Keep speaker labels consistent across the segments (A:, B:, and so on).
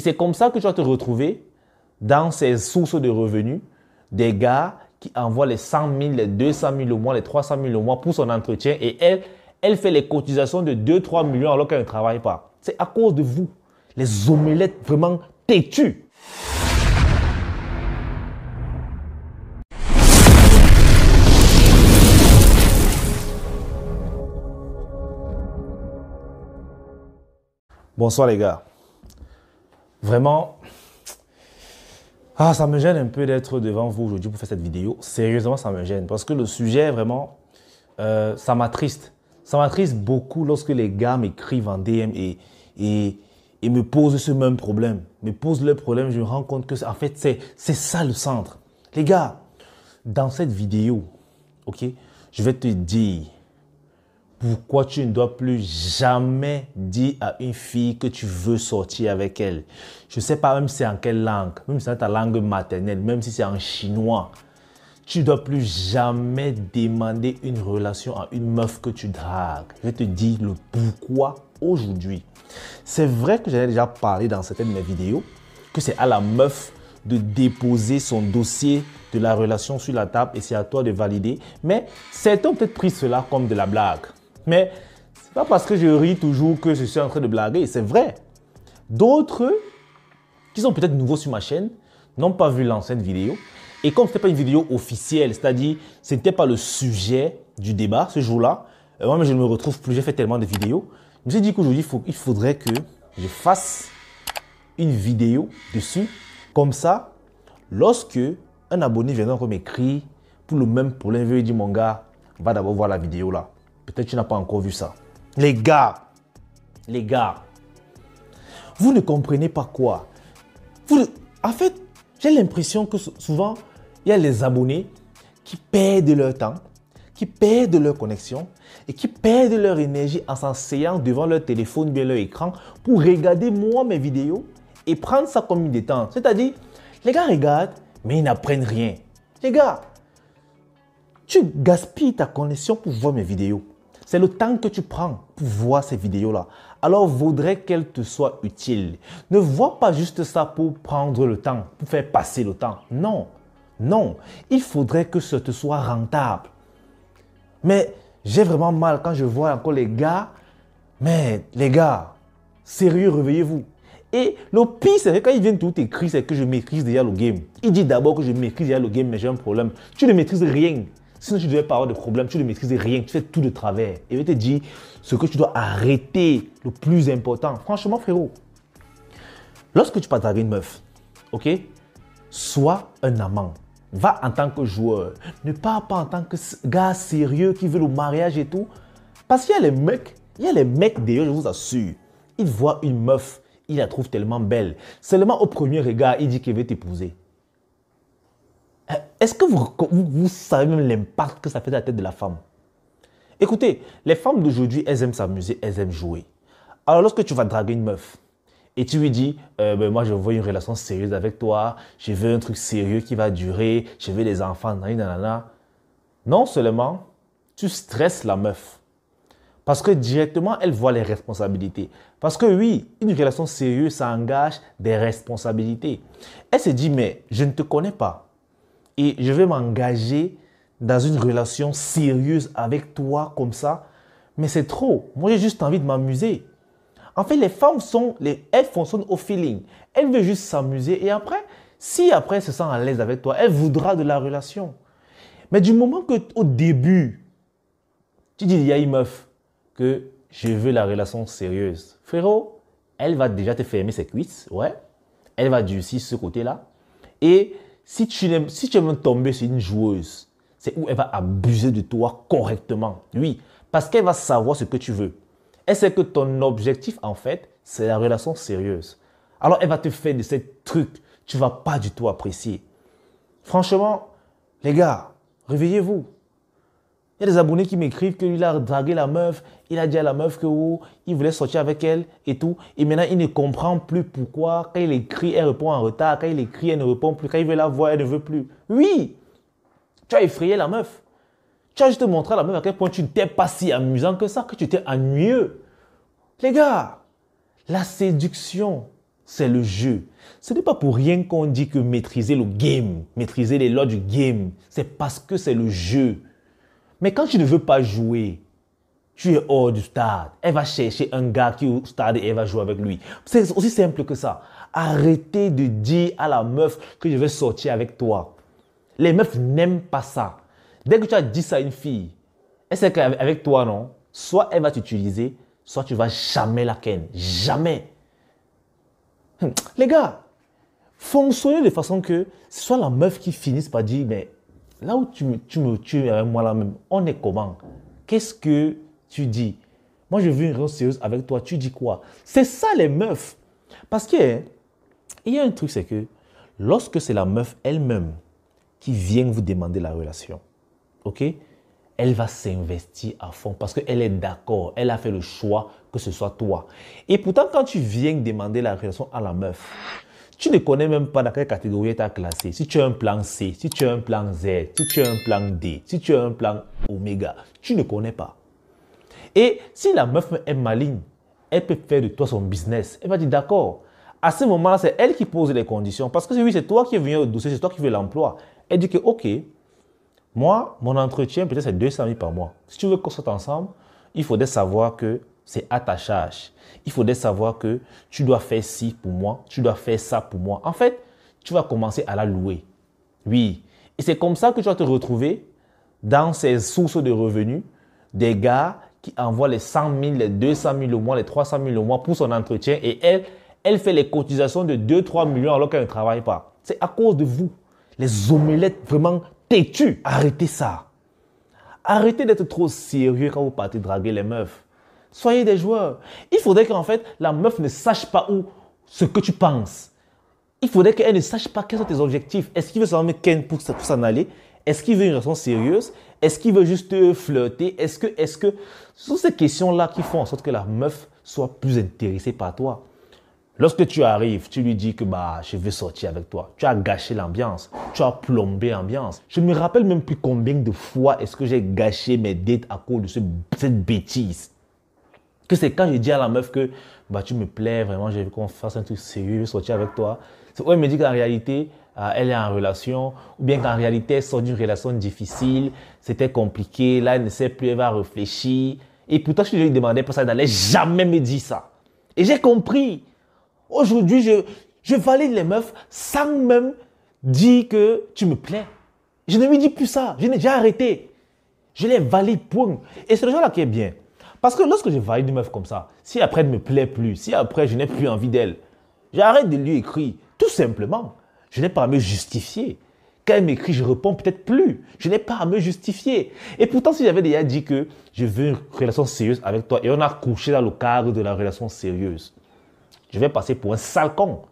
A: Et c'est comme ça que tu vas te retrouver dans ces sources de revenus des gars qui envoient les 100 000, les 200 000 au mois, les 300 000 au mois pour son entretien et elle, elle fait les cotisations de 2-3 millions alors qu'elle ne travaille pas. C'est à cause de vous, les omelettes vraiment têtues. Bonsoir les gars. Vraiment, ah, ça me gêne un peu d'être devant vous aujourd'hui pour faire cette vidéo. Sérieusement, ça me gêne parce que le sujet, vraiment, euh, ça m'attriste. Ça m'attriste beaucoup lorsque les gars m'écrivent en DM et, et, me posent ce même problème. Me posent le problème, je me rends compte que, en fait, c'est ça le centre. Les gars, dans cette vidéo, ok, je vais te dire pourquoi tu ne dois plus jamais dire à une fille que tu veux sortir avec elle. Je ne sais pas même si c'est en quelle langue, même si c'est ta langue maternelle, même si c'est en chinois. Tu ne dois plus jamais demander une relation à une meuf que tu dragues. Je vais te dire le pourquoi aujourd'hui. C'est vrai que j'avais déjà parlé dans certaines de mes vidéos que c'est à la meuf de déposer son dossier de la relation sur la table et c'est à toi de valider. Mais certains ont peut-être pris cela comme de la blague. Mais ce n'est pas parce que je ris toujours que je suis en train de blaguer, c'est vrai. D'autres qui sont peut-être nouveaux sur ma chaîne n'ont pas vu l'ancienne vidéo. Et comme ce n'était pas une vidéo officielle, c'est-à-dire ce n'était pas le sujet du débat ce jour-là, euh, moi-même je ne me retrouve plus, j'ai fait tellement de vidéos, je me suis dit qu'aujourd'hui il faudrait que je fasse une vidéo dessus. Comme ça, lorsque un abonné vient encore m'écrire pour le même problème, il dit mon gars, va d'abord voir la vidéo là. Peut-être tu n'as pas encore vu ça. Les gars, les gars, vous ne comprenez pas quoi. en fait, j'ai l'impression que souvent, il y a les abonnés qui perdent leur temps, qui perdent leur connexion et qui perdent leur énergie en s'enseignant devant leur téléphone ou leur écran pour regarder moi mes vidéos et prendre ça comme une détente. C'est-à-dire, les gars regardent, mais ils n'apprennent rien. Les gars, tu gaspilles ta connexion pour voir mes vidéos. C'est le temps que tu prends pour voir ces vidéos-là. Alors, vaudrait qu'elles te soient utiles. Ne vois pas juste ça pour prendre le temps, pour faire passer le temps. Non, non. Il faudrait que ce te soit rentable. Mais j'ai vraiment mal quand je vois encore les gars. Mais les gars, sérieux, réveillez-vous. Et le pire, c'est que quand ils viennent tout écrire, c'est que je maîtrise déjà le game. Il dit d'abord que je maîtrise déjà le game, mais j'ai un problème. Tu ne maîtrises rien. Sinon, tu devais pas avoir de problème, tu ne maîtrises rien, tu fais tout de travers. Et je te dis ce que tu dois arrêter, le plus important. Franchement, frérot, lorsque tu passes avec une meuf, ok, sois un amant. Va en tant que joueur. Ne pars pas en tant que gars sérieux qui veut le mariage et tout. Parce qu'il y a les mecs, il y a les mecs d'ailleurs, je vous assure. Ils voient une meuf, ils la trouvent tellement belle. Seulement au premier regard, il dit qu'il veut t'épouser. Euh, est-ce que vous, savez même l'impact que ça fait à la tête de la femme Écoutez, les femmes d'aujourd'hui, elles aiment s'amuser, elles aiment jouer. Alors lorsque tu vas draguer une meuf et tu lui dis, euh, ben, moi je veux une relation sérieuse avec toi, je veux un truc sérieux qui va durer, je veux des enfants, nanana. Non seulement tu stresses la meuf, parce que directement elle voit les responsabilités. Parce que oui, une relation sérieuse, ça engage des responsabilités. Elle se dit, mais je ne te connais pas et je vais m'engager dans une relation sérieuse avec toi comme ça. Mais c'est trop. Moi, j'ai juste envie de m'amuser. En fait, les femmes sont, les, elles fonctionnent au feeling. Elles veulent juste s'amuser. Et après, si après elles se sentent à l'aise avec toi, elles voudra de la relation. Mais du moment que au début, tu dis, il y a une meuf, que je veux la relation sérieuse. Frérot, elle va déjà te fermer ses cuisses. Ouais. Elle va durcir ce côté-là. Et si tu, si tomber sur une joueuse, c'est où elle va abuser de toi correctement. Oui, parce qu'elle va savoir ce que tu veux. Elle sait que ton objectif, en fait, c'est la relation sérieuse. Alors, elle va te faire de ces trucs. Tu vas pas du tout apprécier. Franchement, les gars, réveillez-vous. Il y a des abonnés qui m'écrivent qu'il a dragué la meuf, il a dit à la meuf que oh, il voulait sortir avec elle et tout. Et maintenant, il ne comprend plus pourquoi. Quand il écrit, elle répond en retard. Quand il écrit, elle ne répond plus. Quand il veut la voir, elle ne veut plus. Oui, tu as effrayé la meuf. Tu as juste montré à la meuf à quel point tu n'étais pas si amusant que ça, que tu étais ennuyeux. Les gars, la séduction, c'est le jeu. Ce n'est pas pour rien qu'on dit que maîtriser le game, maîtriser les lois du game, c'est parce que c'est le jeu. Mais quand tu ne veux pas jouer, tu es hors du stade. Elle va chercher un gars qui est au stade et elle va jouer avec lui. C'est aussi simple que ça. Arrêtez de dire à la meuf que je vais sortir avec toi. Les meufs n'aiment pas ça. Dès que tu as dit ça à une fille, elle sait qu'avec toi, non, soit elle va t'utiliser, soit tu vas jamais la ken. Jamais. Hum, les gars, fonctionnez de façon que ce soit la meuf qui finisse par dire, mais là où tu me, tu tues avec moi là-même, on est comment Qu'est-ce que tu dis Moi, je veux une relation sérieuse avec toi. Tu dis quoi C'est ça les meufs. Parce que il y a un truc, c'est que lorsque c'est la meuf elle-même qui vient vous demander la relation, ok Elle va s'investir à fond parce qu'elle est d'accord. Elle a fait le choix que ce soit toi. Et pourtant, quand tu viens demander la relation à la meuf, tu ne connais même pas dans quelle catégorie tu as classé. Si tu as un plan C, si tu as un plan Z, si tu as un plan D, si tu as un plan oméga, tu ne connais pas. Et si la meuf est maligne, elle peut faire de toi son business. Elle va dire d'accord. À ce moment-là, c'est elle qui pose les conditions. Parce que oui, c'est toi qui es venu au dossier, c'est toi qui veux l'emploi. Elle dit que ok, moi, mon entretien, peut-être c'est 200 000 par mois. Si tu veux qu'on soit ensemble, il faudrait savoir que c'est à ta charge. Il faudrait savoir que tu dois faire ci pour moi, tu dois faire ça pour moi. En fait, tu vas commencer à la louer. Oui. Et c'est comme ça que tu vas te retrouver dans ces sources de revenus des gars qui envoient les 100 000, les 200 000 au mois, les 300 000 au mois pour son entretien et elle, elle fait les cotisations de 2-3 millions alors qu'elle ne travaille pas. C'est à cause de vous. Les omelettes vraiment têtues. Arrêtez ça. Arrêtez d'être trop sérieux quand vous partez draguer les meufs. Soyez des joueurs. Il faudrait qu'en fait, la meuf ne sache pas où ce que tu penses. Il faudrait qu'elle ne sache pas quels sont tes objectifs. Est-ce qu'il veut s'en Ken pour s'en aller Est-ce qu'il veut une relation sérieuse Est-ce qu'il veut juste euh, flirter Est-ce que, est-ce que... Ce sont ces questions-là qui font en sorte que la meuf soit plus intéressée par toi. Lorsque tu arrives, tu lui dis que bah, je veux sortir avec toi. Tu as gâché l'ambiance. Tu as plombé l'ambiance. Je ne me rappelle même plus combien de fois est-ce que j'ai gâché mes dates à cause de cette bêtise. Que c'est quand je dis à la meuf que bah, tu me plais vraiment, j'ai vu qu'on fasse un truc sérieux, je veux sortir avec toi. C'est où elle me dit qu'en réalité, euh, elle est en relation, ou bien qu'en réalité, elle sort d'une relation difficile, c'était compliqué, là, elle ne sait plus, elle va réfléchir. Et pourtant, je lui demandais pour ça, elle n'allait jamais me dire ça. Et j'ai compris. Aujourd'hui, je, je valide les meufs sans même dire que tu me plais. Je ne lui dis plus ça. Je n'ai déjà arrêté. Je les valide, point. Et c'est le genre-là qui est bien. Parce que lorsque je valide une meuf comme ça, si après elle ne me plaît plus, si après je n'ai plus envie d'elle, j'arrête de lui écrire. Tout simplement. Je n'ai pas à me justifier. Quand elle m'écrit, je réponds peut-être plus. Je n'ai pas à me justifier. Et pourtant, si j'avais déjà dit que je veux une relation sérieuse avec toi et on a couché dans le cadre de la relation sérieuse, je vais passer pour un sale con.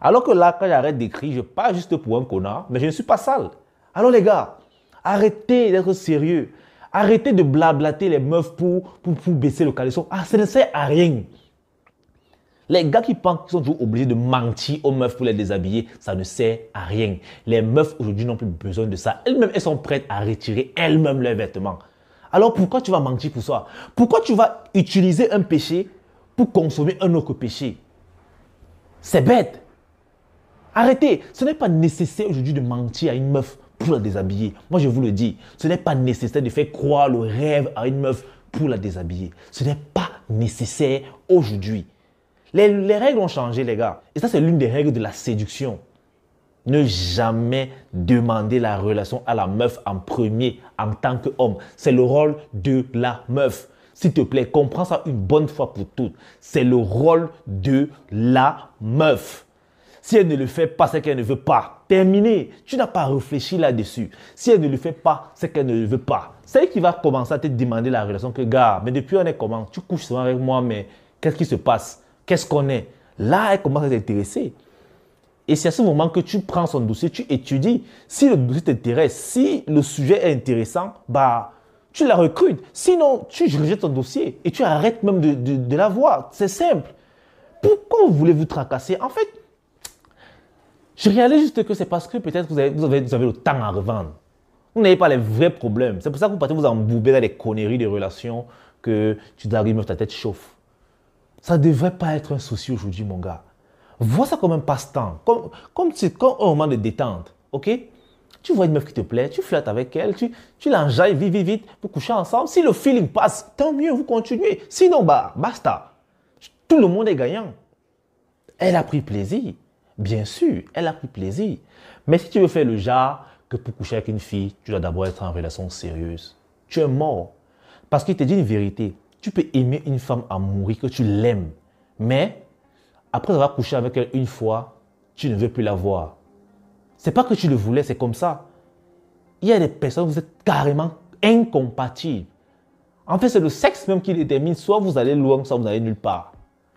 A: Alors que là, quand j'arrête d'écrire, je pas juste pour un connard, mais je ne suis pas sale. Alors les gars, arrêtez d'être sérieux. Arrêtez de blablater les meufs pour, pour, pour baisser le caleçon. Ah, ça ne sert à rien. Les gars qui pensent qu'ils sont toujours obligés de mentir aux meufs pour les déshabiller, ça ne sert à rien. Les meufs aujourd'hui n'ont plus besoin de ça. Elles-mêmes, elles sont prêtes à retirer elles-mêmes leurs vêtements. Alors pourquoi tu vas mentir pour ça Pourquoi tu vas utiliser un péché pour consommer un autre péché C'est bête. Arrêtez. Ce n'est pas nécessaire aujourd'hui de mentir à une meuf pour la déshabiller. Moi, je vous le dis, ce n'est pas nécessaire de faire croire le rêve à une meuf pour la déshabiller. Ce n'est pas nécessaire aujourd'hui. Les, règles ont changé, les gars. Et ça, c'est l'une des règles de la séduction. Ne jamais demander la relation à la meuf en premier, en tant qu'homme. C'est le rôle de la meuf. S'il te plaît, comprends ça une bonne fois pour toutes. C'est le rôle de la meuf. Si elle ne le fait pas, c'est qu'elle ne veut pas. Terminé. Tu n'as pas réfléchi là-dessus. Si elle ne le fait pas, c'est qu'elle ne le veut pas. C'est elle qui va commencer à te demander la relation que, garde. mais depuis on est comment Tu couches souvent avec moi, mais qu'est-ce qui se passe Qu'est-ce qu'on est Là, elle commence à t'intéresser. Et c'est à ce moment que tu prends son dossier, tu étudies. Si le dossier t'intéresse, si le sujet est intéressant, bah, tu la recrutes. Sinon, tu rejettes ton dossier et tu arrêtes même de, de, de la voir. C'est simple. Pourquoi voulez-vous tracasser En fait, je réalise juste que c'est parce que peut-être vous avez, vous, avez, le temps à revendre. Vous n'avez pas les vrais problèmes. C'est pour ça que vous partez vous embouber dans les conneries des relations que tu arrives, ta tête chauffe. Ça ne devrait pas être un souci aujourd'hui, mon gars. Vois ça comme un passe-temps, comme, comme, un moment de détente, ok Tu vois une meuf qui te plaît, tu flattes avec elle, tu, tu l'enjailles vite, vite, vite, vous couchez ensemble. Si le feeling passe, tant mieux, vous continuez. Sinon, bah, basta. Tout le monde est gagnant. Elle a pris plaisir. Bien sûr, elle a pris plaisir. Mais si tu veux faire le genre que pour coucher avec une fille, tu dois d'abord être en relation sérieuse, tu es mort. Parce qu'il te dit une vérité. Tu peux aimer une femme à mourir, que tu l'aimes. Mais après avoir couché avec elle une fois, tu ne veux plus la voir. C'est pas que tu le voulais, c'est comme ça. Il y a des personnes, vous êtes carrément incompatibles. En fait, c'est le sexe même qui détermine soit vous allez loin, soit vous allez nulle part.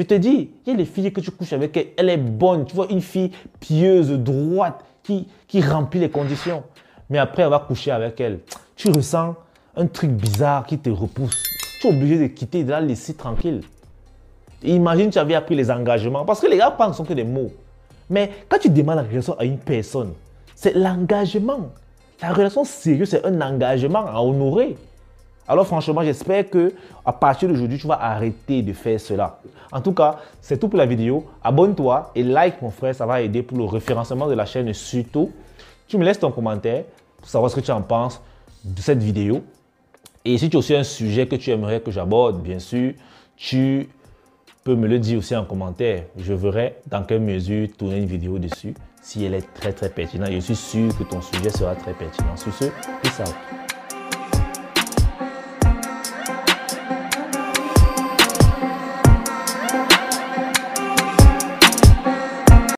A: Je te dis, il y a les filles que tu couches avec, elle, elle est bonne. Tu vois, une fille pieuse, droite, qui, qui remplit les conditions. Mais après avoir couché avec elle, tu ressens un truc bizarre qui te repousse. Tu es obligé de quitter, de la laisser tranquille. Imagine imagine, tu avais appris les engagements. Parce que les gars pensent que des mots. Mais quand tu demandes la relation à une personne, c'est l'engagement. La relation sérieuse, c'est un engagement à honorer. Alors franchement, j'espère que à partir d'aujourd'hui, tu vas arrêter de faire cela. En tout cas, c'est tout pour la vidéo. Abonne-toi et like mon frère, ça va aider pour le référencement de la chaîne surtout. Tu me laisses ton commentaire pour savoir ce que tu en penses de cette vidéo. Et si tu as aussi un sujet que tu aimerais que j'aborde, bien sûr, tu peux me le dire aussi en commentaire. Je verrai dans quelle mesure tourner une vidéo dessus si elle est très très pertinente. Je suis sûr que ton sujet sera très pertinent. Sur ce, peace out.